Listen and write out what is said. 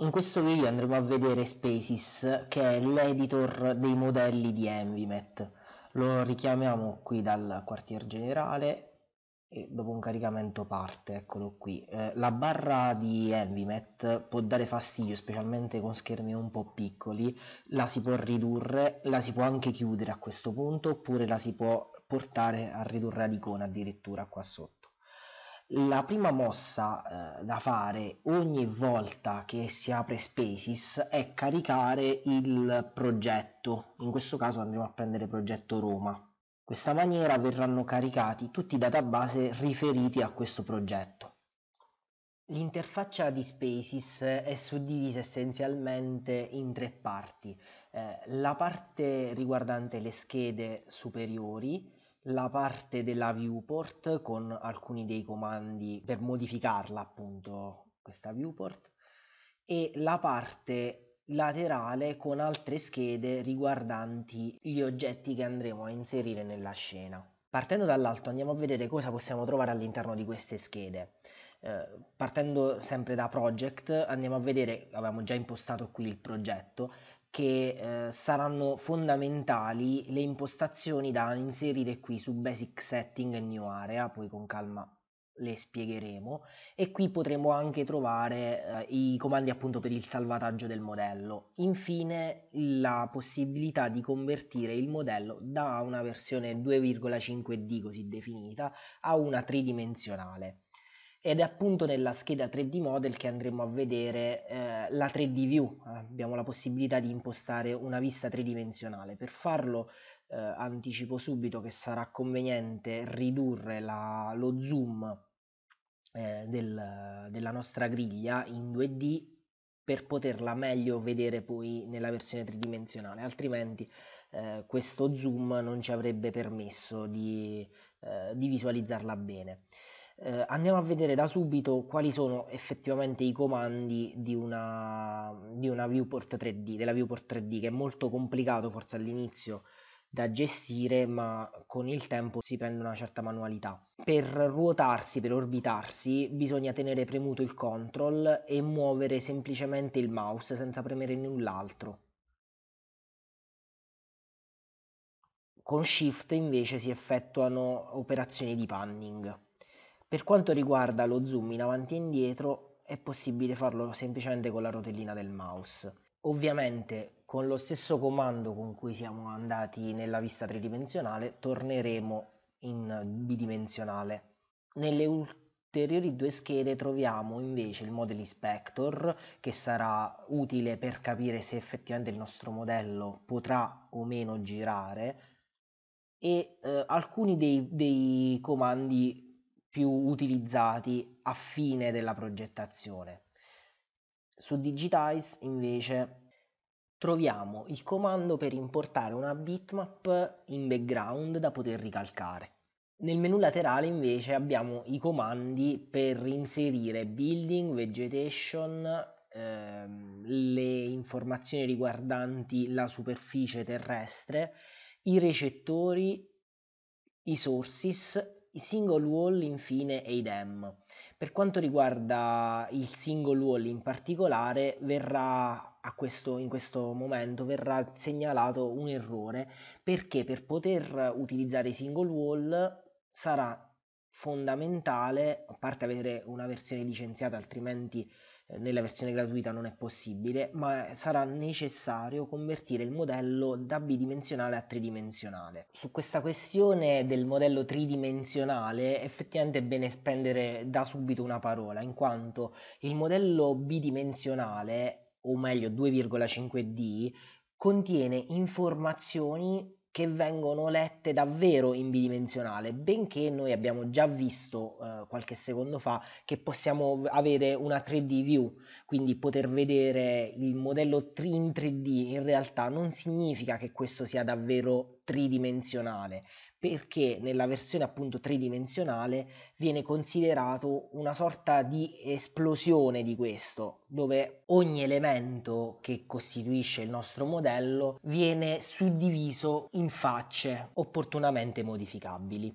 In questo video andremo a vedere Spaces, che è l'editor dei modelli di Envimet. Lo richiamiamo qui dal quartier generale e dopo un caricamento parte, eccolo qui. Eh, la barra di Envimet può dare fastidio, specialmente con schermi un po' piccoli, la si può ridurre, la si può anche chiudere a questo punto, oppure la si può portare a ridurre l'icona addirittura qua sotto. La prima mossa eh, da fare ogni volta che si apre Spaces è caricare il progetto, in questo caso andremo a prendere progetto Roma questa maniera verranno caricati tutti i database riferiti a questo progetto. L'interfaccia di Spaces è suddivisa essenzialmente in tre parti. Eh, la parte riguardante le schede superiori, la parte della viewport con alcuni dei comandi per modificarla appunto questa viewport e la parte laterale con altre schede riguardanti gli oggetti che andremo a inserire nella scena. Partendo dall'alto andiamo a vedere cosa possiamo trovare all'interno di queste schede. Eh, partendo sempre da project andiamo a vedere, avevamo già impostato qui il progetto, che eh, saranno fondamentali le impostazioni da inserire qui su basic setting e new area, poi con calma le spiegheremo e qui potremo anche trovare eh, i comandi appunto per il salvataggio del modello. Infine la possibilità di convertire il modello da una versione 2,5D così definita a una tridimensionale. Ed è appunto nella scheda 3D model che andremo a vedere eh, la 3D view. Eh, abbiamo la possibilità di impostare una vista tridimensionale. Per farlo eh, anticipo subito che sarà conveniente ridurre la, lo zoom eh, del, della nostra griglia in 2D per poterla meglio vedere poi nella versione tridimensionale, altrimenti eh, questo zoom non ci avrebbe permesso di, eh, di visualizzarla bene. Eh, andiamo a vedere da subito quali sono effettivamente i comandi di una, di una viewport 3D, della viewport 3D, che è molto complicato forse all'inizio da gestire, ma con il tempo si prende una certa manualità. Per ruotarsi, per orbitarsi, bisogna tenere premuto il control e muovere semplicemente il mouse senza premere null'altro. Con Shift invece si effettuano operazioni di panning. Per quanto riguarda lo zoom in avanti e indietro, è possibile farlo semplicemente con la rotellina del mouse. Ovviamente con lo stesso comando con cui siamo andati nella vista tridimensionale torneremo in bidimensionale. Nelle ulteriori due schede troviamo invece il Model Inspector che sarà utile per capire se effettivamente il nostro modello potrà o meno girare e eh, alcuni dei, dei comandi più utilizzati a fine della progettazione. Su Digitize invece troviamo il comando per importare una bitmap in background da poter ricalcare. Nel menu laterale invece abbiamo i comandi per inserire building, vegetation, ehm, le informazioni riguardanti la superficie terrestre, i recettori, i sources, i single wall infine e i dam. Per quanto riguarda il single wall in particolare, verrà questo, in questo momento verrà segnalato un errore perché per poter utilizzare i single wall sarà fondamentale, a parte avere una versione licenziata altrimenti nella versione gratuita non è possibile, ma sarà necessario convertire il modello da bidimensionale a tridimensionale. Su questa questione del modello tridimensionale effettivamente è bene spendere da subito una parola, in quanto il modello bidimensionale, o meglio 2,5D, contiene informazioni che vengono lette davvero in bidimensionale, benché noi abbiamo già visto eh, qualche secondo fa che possiamo avere una 3D view, quindi poter vedere il modello in 3D in realtà non significa che questo sia davvero tridimensionale, perché nella versione appunto tridimensionale viene considerato una sorta di esplosione di questo, dove ogni elemento che costituisce il nostro modello viene suddiviso in facce opportunamente modificabili.